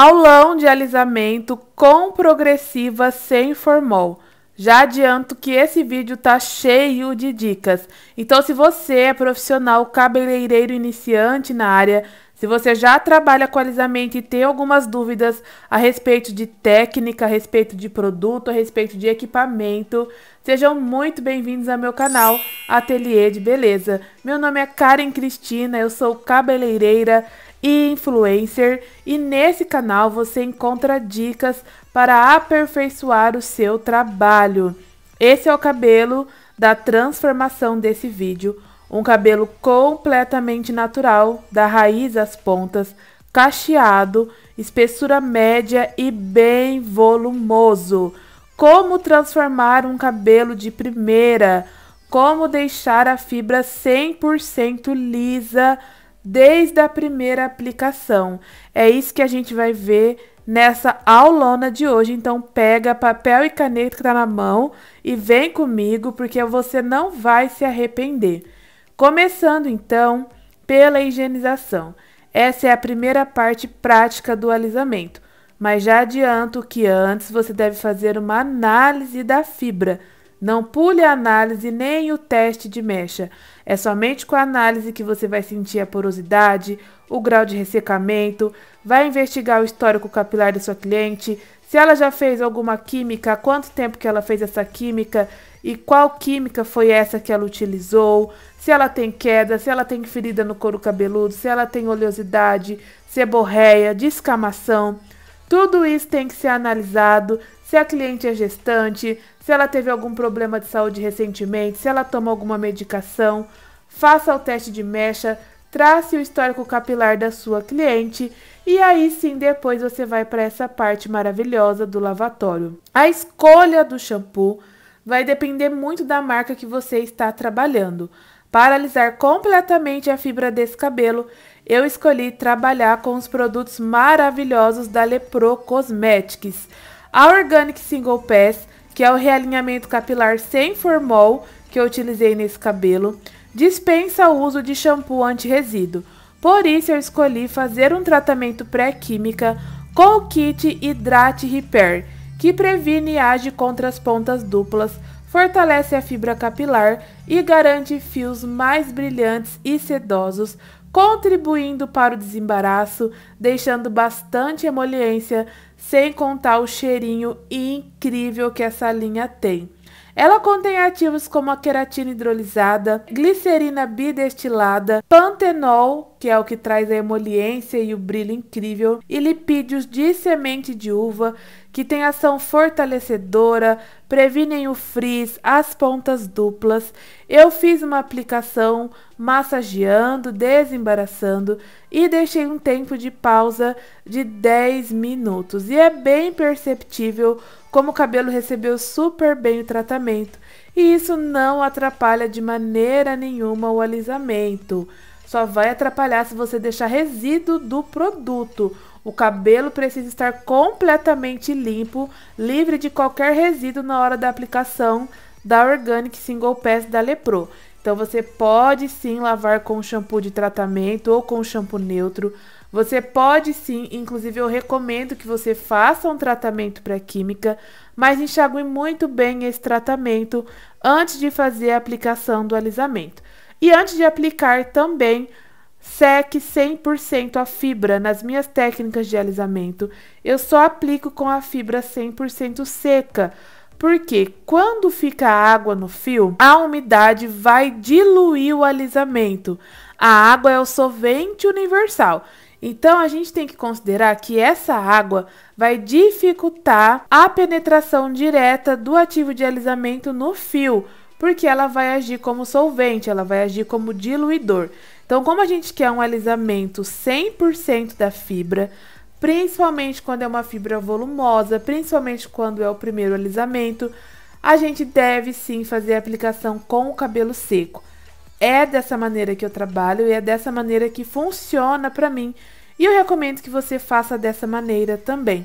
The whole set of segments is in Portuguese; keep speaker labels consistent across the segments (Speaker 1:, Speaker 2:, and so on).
Speaker 1: Aulão de alisamento com progressiva sem formol. Já adianto que esse vídeo tá cheio de dicas. Então, se você é profissional cabeleireiro iniciante na área, se você já trabalha com alisamento e tem algumas dúvidas a respeito de técnica, a respeito de produto, a respeito de equipamento, sejam muito bem-vindos ao meu canal Ateliê de Beleza. Meu nome é Karen Cristina, eu sou cabeleireira e influencer, e nesse canal você encontra dicas para aperfeiçoar o seu trabalho. Esse é o cabelo da transformação desse vídeo, um cabelo completamente natural, da raiz às pontas, cacheado, espessura média e bem volumoso. Como transformar um cabelo de primeira? Como deixar a fibra 100% lisa desde a primeira aplicação. É isso que a gente vai ver nessa aulona de hoje. Então pega papel e caneta que está na mão e vem comigo porque você não vai se arrepender. Começando então pela higienização. Essa é a primeira parte prática do alisamento, mas já adianto que antes você deve fazer uma análise da fibra não pule a análise nem o teste de mecha. É somente com a análise que você vai sentir a porosidade, o grau de ressecamento, vai investigar o histórico capilar da sua cliente, se ela já fez alguma química, quanto tempo que ela fez essa química e qual química foi essa que ela utilizou, se ela tem queda, se ela tem ferida no couro cabeludo, se ela tem oleosidade, seborreia, descamação. Tudo isso tem que ser analisado se a cliente é gestante, se ela teve algum problema de saúde recentemente, se ela toma alguma medicação. Faça o teste de mecha, trace o histórico capilar da sua cliente e aí sim depois você vai para essa parte maravilhosa do lavatório. A escolha do shampoo vai depender muito da marca que você está trabalhando. Para alisar completamente a fibra desse cabelo, eu escolhi trabalhar com os produtos maravilhosos da Lepro Cosmetics. A Organic Single Pass, que é o realinhamento capilar sem formol que eu utilizei nesse cabelo, dispensa o uso de shampoo anti-resíduo. Por isso eu escolhi fazer um tratamento pré-química com o kit Hidrate Repair, que previne e age contra as pontas duplas, fortalece a fibra capilar e garante fios mais brilhantes e sedosos, contribuindo para o desembaraço, deixando bastante emoliência, sem contar o cheirinho incrível que essa linha tem. Ela contém ativos como a queratina hidrolisada, glicerina bidestilada, pantenol, que é o que traz a emoliência e o brilho incrível, e lipídios de semente de uva, que tem ação fortalecedora, previnem o frizz, as pontas duplas. Eu fiz uma aplicação massageando, desembaraçando e deixei um tempo de pausa de 10 minutos. E é bem perceptível como o cabelo recebeu super bem o tratamento, e isso não atrapalha de maneira nenhuma o alisamento só vai atrapalhar se você deixar resíduo do produto. O cabelo precisa estar completamente limpo, livre de qualquer resíduo na hora da aplicação da Organic Single Pass da Lepro. Então você pode sim lavar com shampoo de tratamento ou com shampoo neutro. Você pode sim, inclusive eu recomendo que você faça um tratamento pré-química, mas enxague muito bem esse tratamento antes de fazer a aplicação do alisamento. E antes de aplicar também sec 100% a fibra nas minhas técnicas de alisamento. Eu só aplico com a fibra 100% seca, porque quando fica água no fio, a umidade vai diluir o alisamento. A água é o solvente universal. Então a gente tem que considerar que essa água vai dificultar a penetração direta do ativo de alisamento no fio, porque ela vai agir como solvente, ela vai agir como diluidor. Então, como a gente quer um alisamento 100% da fibra, principalmente quando é uma fibra volumosa, principalmente quando é o primeiro alisamento, a gente deve sim fazer a aplicação com o cabelo seco. É dessa maneira que eu trabalho e é dessa maneira que funciona para mim. E eu recomendo que você faça dessa maneira também.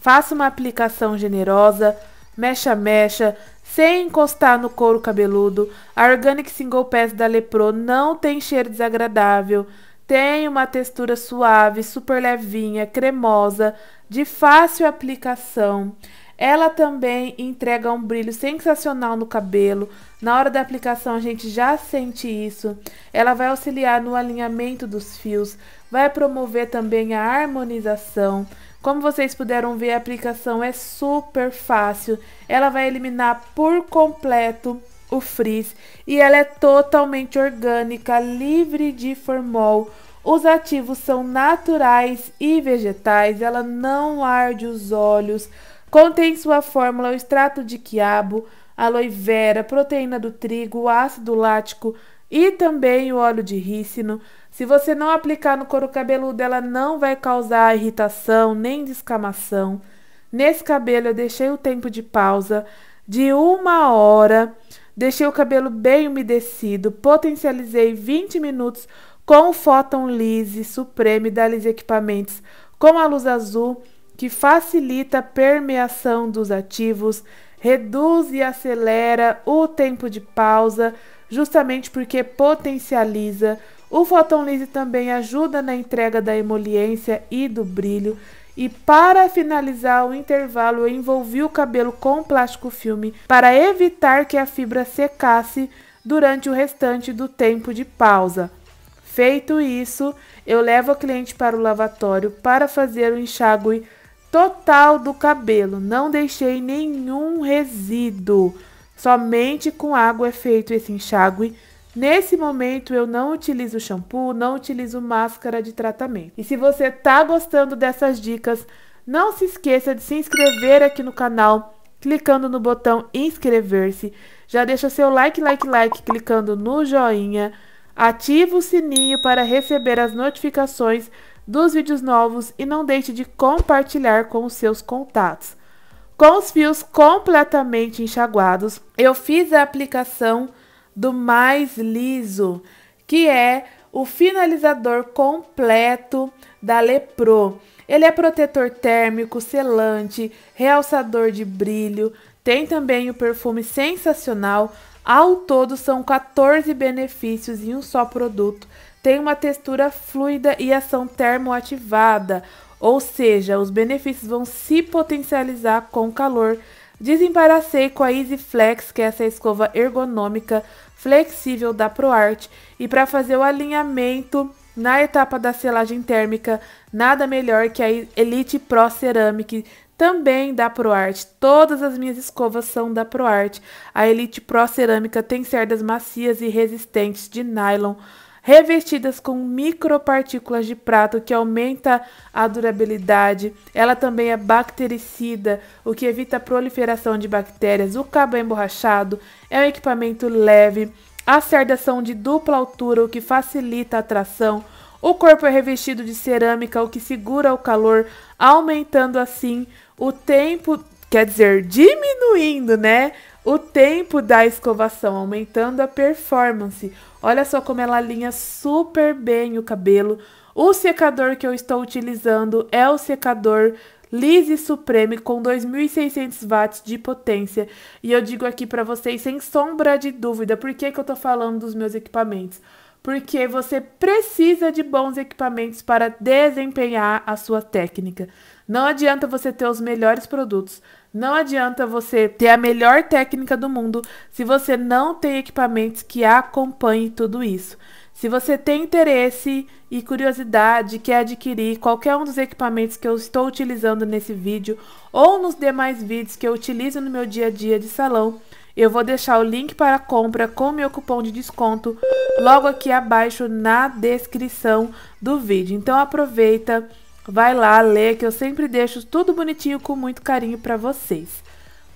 Speaker 1: Faça uma aplicação generosa, mecha-mecha, sem encostar no couro cabeludo. A Organic Single Pass da Lepro não tem cheiro desagradável. Tem uma textura suave, super levinha, cremosa, de fácil aplicação. Ela também entrega um brilho sensacional no cabelo. Na hora da aplicação a gente já sente isso. Ela vai auxiliar no alinhamento dos fios, vai promover também a harmonização, como vocês puderam ver, a aplicação é super fácil. Ela vai eliminar por completo o frizz e ela é totalmente orgânica, livre de formol. Os ativos são naturais e vegetais, ela não arde os olhos. Contém sua fórmula o extrato de quiabo, aloe vera, proteína do trigo, ácido lático, e também o óleo de rícino. Se você não aplicar no couro cabeludo, ela não vai causar irritação nem descamação. Nesse cabelo, eu deixei o tempo de pausa de uma hora, deixei o cabelo bem umedecido, potencializei 20 minutos com o Photon Lise Supreme da Lise Equipamentos com a luz azul, que facilita a permeação dos ativos, reduz e acelera o tempo de pausa, justamente porque potencializa. O fóton também ajuda na entrega da emoliência e do brilho. E para finalizar o intervalo, eu envolvi o cabelo com plástico filme para evitar que a fibra secasse durante o restante do tempo de pausa. Feito isso, eu levo a cliente para o lavatório para fazer o enxágue total do cabelo. Não deixei nenhum resíduo. Somente com água é feito esse enxágue. Nesse momento eu não utilizo shampoo, não utilizo máscara de tratamento. E se você tá gostando dessas dicas, não se esqueça de se inscrever aqui no canal, clicando no botão inscrever-se. Já deixa seu like, like, like, clicando no joinha. Ativa o sininho para receber as notificações dos vídeos novos e não deixe de compartilhar com os seus contatos. Com os fios completamente enxaguados, eu fiz a aplicação do mais liso, que é o finalizador completo da Lepro. Ele é protetor térmico, selante, realçador de brilho, tem também o perfume sensacional ao todo, são 14 benefícios em um só produto. Tem uma textura fluida e ação termoativada, ou seja, os benefícios vão se potencializar com o calor. Desembaracei com a Easy Flex, que é essa escova ergonômica flexível da ProArt, e para fazer o alinhamento na etapa da selagem térmica, nada melhor que a Elite Pro Ceramic também da ProArt. Todas as minhas escovas são da ProArt. A Elite Pro Cerâmica tem cerdas macias e resistentes de nylon, revestidas com micropartículas de prato que aumenta a durabilidade. Ela também é bactericida, o que evita a proliferação de bactérias. O cabo é emborrachado, é um equipamento leve. As cerdas são de dupla altura, o que facilita a tração. O corpo é revestido de cerâmica, o que segura o calor, aumentando assim o tempo, quer dizer, diminuindo, né? O tempo da escovação, aumentando a performance. Olha só como ela alinha super bem o cabelo. O secador que eu estou utilizando é o secador Lise Supreme com 2.600 watts de potência. E eu digo aqui para vocês sem sombra de dúvida por que, que eu tô falando dos meus equipamentos porque você precisa de bons equipamentos para desempenhar a sua técnica. Não adianta você ter os melhores produtos, não adianta você ter a melhor técnica do mundo se você não tem equipamentos que acompanhem tudo isso. Se você tem interesse e curiosidade, quer adquirir qualquer um dos equipamentos que eu estou utilizando nesse vídeo ou nos demais vídeos que eu utilizo no meu dia a dia de salão, eu vou deixar o link para compra com meu cupom de desconto logo aqui abaixo na descrição do vídeo. Então aproveita, vai lá, lê, que eu sempre deixo tudo bonitinho com muito carinho para vocês.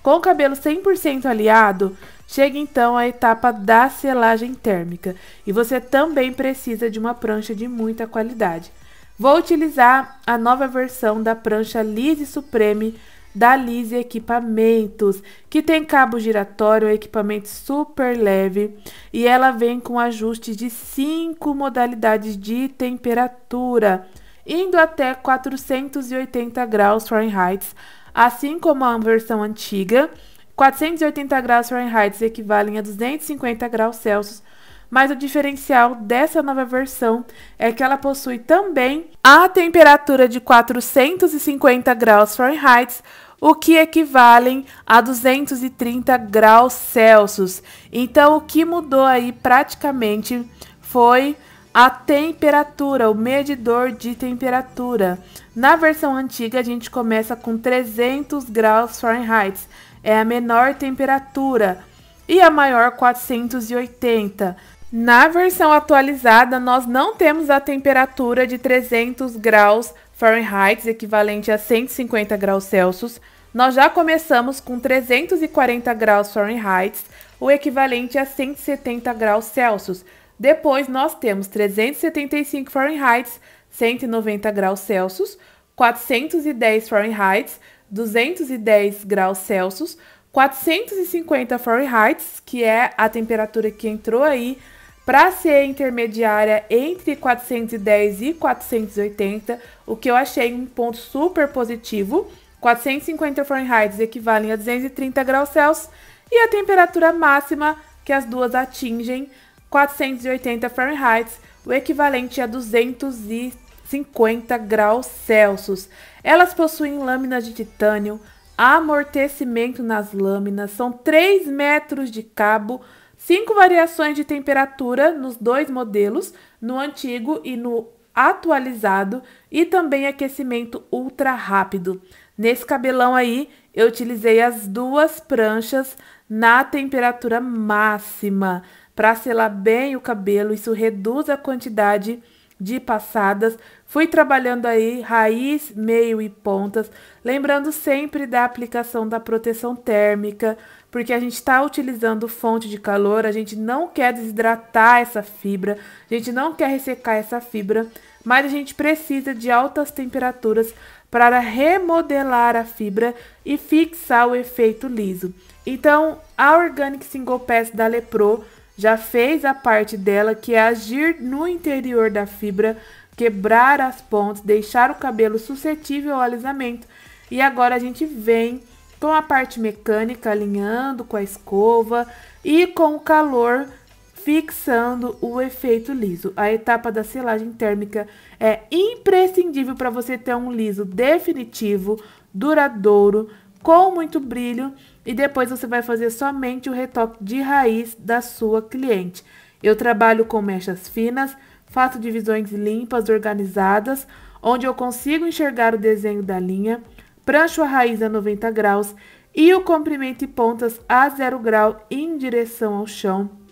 Speaker 1: Com o cabelo 100% aliado, chega então a etapa da selagem térmica e você também precisa de uma prancha de muita qualidade. Vou utilizar a nova versão da prancha Lise Supreme da Lise Equipamentos, que tem cabo giratório, é equipamento super leve e ela vem com ajuste de cinco modalidades de temperatura, indo até 480 graus Fahrenheit, assim como a versão antiga. 480 graus Fahrenheit equivalem a 250 graus Celsius, mas o diferencial dessa nova versão é que ela possui também a temperatura de 450 graus Fahrenheit, o que equivalem a 230 graus Celsius. Então, o que mudou aí praticamente foi a temperatura, o medidor de temperatura. Na versão antiga, a gente começa com 300 graus Fahrenheit, é a menor temperatura, e a maior 480. Na versão atualizada, nós não temos a temperatura de 300 graus Fahrenheit, equivalente a 150 graus Celsius, nós já começamos com 340 graus Fahrenheit, o equivalente a 170 graus Celsius. Depois nós temos 375 Fahrenheit, 190 graus Celsius, 410 Fahrenheit, 210 graus Celsius, 450 Fahrenheit, que é a temperatura que entrou aí para ser intermediária entre 410 e 480, o que eu achei um ponto super positivo. 450 Fahrenheit equivalem a 230 graus Celsius e a temperatura máxima que as duas atingem, 480 Fahrenheit, o equivalente a 250 graus Celsius. Elas possuem lâminas de titânio, amortecimento nas lâminas, são 3 metros de cabo, cinco variações de temperatura nos dois modelos, no antigo e no atualizado, e também aquecimento ultra rápido. Nesse cabelão aí, eu utilizei as duas pranchas na temperatura máxima. Para selar bem o cabelo, isso reduz a quantidade de passadas. Fui trabalhando aí raiz, meio e pontas, lembrando sempre da aplicação da proteção térmica, porque a gente está utilizando fonte de calor, a gente não quer desidratar essa fibra, a gente não quer ressecar essa fibra, mas a gente precisa de altas temperaturas para remodelar a fibra e fixar o efeito liso. Então, a Organic Single Pass da Lepro já fez a parte dela, que é agir no interior da fibra, quebrar as pontes, deixar o cabelo suscetível ao alisamento. E agora a gente vem com a parte mecânica alinhando com a escova e com o calor fixando o efeito liso. A etapa da selagem térmica é imprescindível para você ter um liso definitivo, duradouro, com muito brilho e depois você vai fazer somente o retoque de raiz da sua cliente. Eu trabalho com mechas finas, faço divisões limpas, organizadas, onde eu consigo enxergar o desenho da linha, prancho a raiz a 90 graus e o comprimento e pontas a zero grau em direção ao chão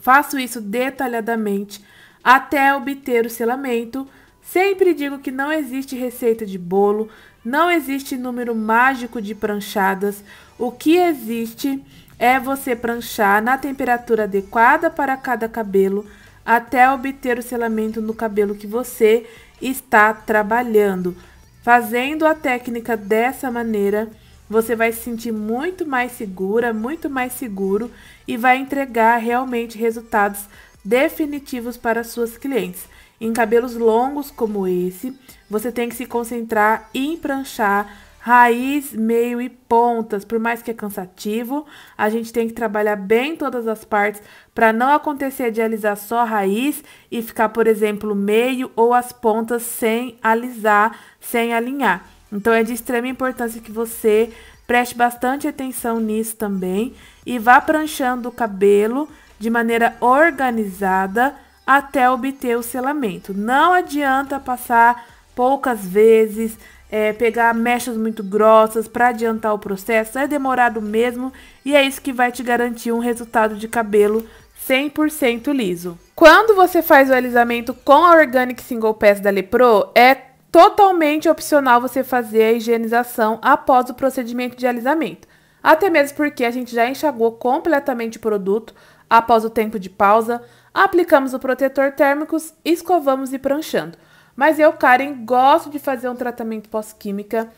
Speaker 1: Faço isso detalhadamente até obter o selamento. Sempre digo que não existe receita de bolo, não existe número mágico de pranchadas. O que existe é você pranchar na temperatura adequada para cada cabelo até obter o selamento no cabelo que você está trabalhando. Fazendo a técnica dessa maneira, você vai se sentir muito mais segura, muito mais seguro e vai entregar realmente resultados definitivos para suas clientes. Em cabelos longos como esse, você tem que se concentrar em pranchar raiz, meio e pontas. Por mais que é cansativo, a gente tem que trabalhar bem todas as partes para não acontecer de alisar só a raiz e ficar, por exemplo, meio ou as pontas sem alisar, sem alinhar. Então é de extrema importância que você preste bastante atenção nisso também e vá pranchando o cabelo de maneira organizada até obter o selamento. Não adianta passar poucas vezes, é, pegar mechas muito grossas para adiantar o processo, é demorado mesmo e é isso que vai te garantir um resultado de cabelo 100% liso. Quando você faz o alisamento com a Organic Single Pass da Lepro, é totalmente opcional você fazer a higienização após o procedimento de alisamento. Até mesmo porque a gente já enxagou completamente o produto após o tempo de pausa, aplicamos o protetor térmico, escovamos e pranchando. Mas eu, Karen, gosto de fazer um tratamento pós-química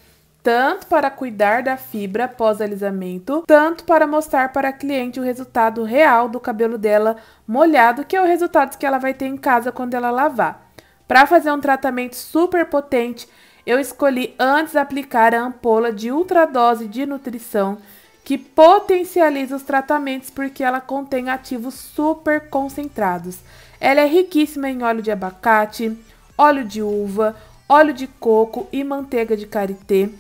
Speaker 1: tanto para cuidar da fibra pós alisamento, tanto para mostrar para a cliente o resultado real do cabelo dela molhado, que é o resultado que ela vai ter em casa quando ela lavar. Para fazer um tratamento super potente, eu escolhi antes aplicar a ampola de ultradose de nutrição, que potencializa os tratamentos porque ela contém ativos super concentrados. Ela é riquíssima em óleo de abacate, óleo de uva, óleo de coco e manteiga de karité.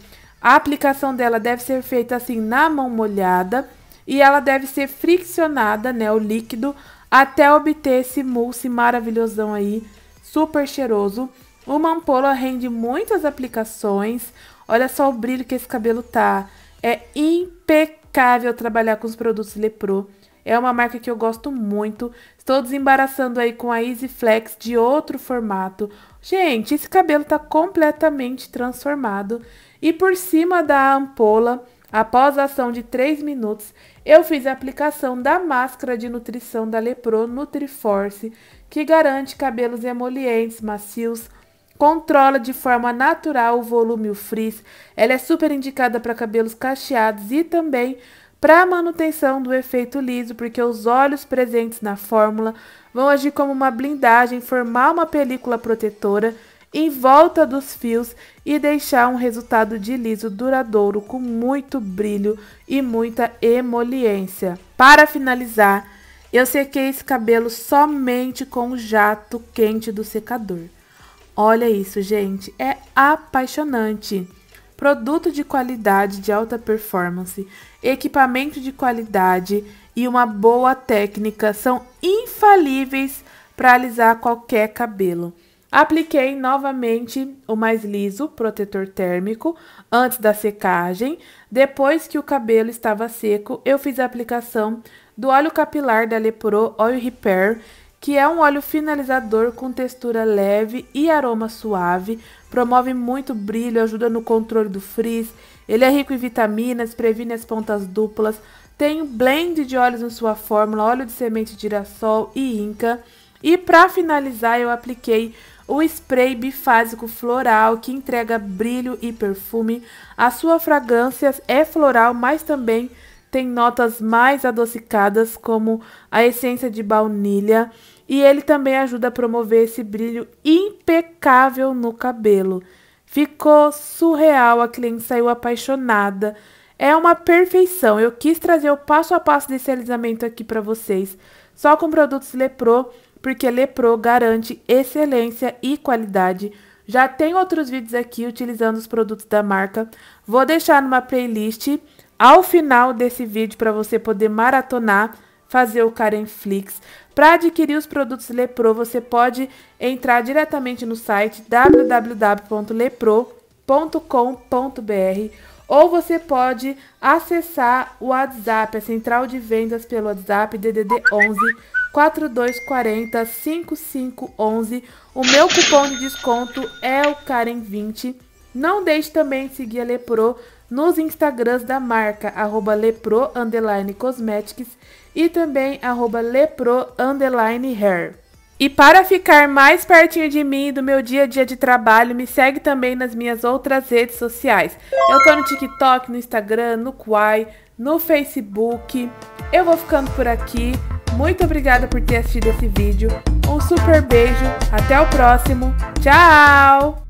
Speaker 1: A aplicação dela deve ser feita assim na mão molhada e ela deve ser friccionada, né, o líquido, até obter esse mousse maravilhosão aí super cheiroso. Uma ampola rende muitas aplicações. Olha só o brilho que esse cabelo tá. É impecável trabalhar com os produtos Lepro. É uma marca que eu gosto muito. Estou desembaraçando aí com a Easy Flex de outro formato. Gente, esse cabelo tá completamente transformado. E por cima da ampola Após a ação de 3 minutos, eu fiz a aplicação da máscara de nutrição da Lepro Nutriforce, que garante cabelos emolientes, macios, controla de forma natural o volume e o frizz. Ela é super indicada para cabelos cacheados e também para a manutenção do efeito liso, porque os óleos presentes na fórmula vão agir como uma blindagem, formar uma película protetora em volta dos fios e deixar um resultado de liso duradouro com muito brilho e muita emoliência. Para finalizar, eu sequei esse cabelo somente com o jato quente do secador. Olha isso, gente, é apaixonante. Produto de qualidade de alta performance, equipamento de qualidade e uma boa técnica são infalíveis para alisar qualquer cabelo. Apliquei novamente o mais liso, protetor térmico, antes da secagem. Depois que o cabelo estava seco, eu fiz a aplicação do óleo capilar da Lepro Oil Repair, que é um óleo finalizador com textura leve e aroma suave, promove muito brilho, ajuda no controle do frizz, ele é rico em vitaminas, previne as pontas duplas, tem um blend de óleos em sua fórmula, óleo de semente de girassol e inca. E para finalizar, eu apliquei o spray bifásico floral que entrega brilho e perfume. A sua fragrância é floral, mas também tem notas mais adocicadas, como a essência de baunilha, e ele também ajuda a promover esse brilho impecável no cabelo. Ficou surreal, a cliente saiu apaixonada. É uma perfeição. Eu quis trazer o passo a passo desse alisamento aqui para vocês, só com produtos Lepro porque Lepro garante excelência e qualidade. Já tem outros vídeos aqui utilizando os produtos da marca. Vou deixar numa playlist ao final desse vídeo para você poder maratonar, fazer o Karenflix. Para adquirir os produtos Lepro, você pode entrar diretamente no site www.lepro.com.br ou você pode acessar o WhatsApp, a central de vendas pelo WhatsApp DDD 11 4240 5511. O meu cupom de desconto é o Karen20. Não deixe também de seguir a Lepro nos Instagrams da marca, arroba lepro, underline, cosmetics e também arroba lepro, underline, hair. E para ficar mais pertinho de mim e do meu dia a dia de trabalho, me segue também nas minhas outras redes sociais. Eu tô no TikTok, no Instagram, no Quai, no Facebook. Eu vou ficando por aqui. Muito obrigada por ter assistido esse vídeo. Um super beijo, até o próximo. Tchau!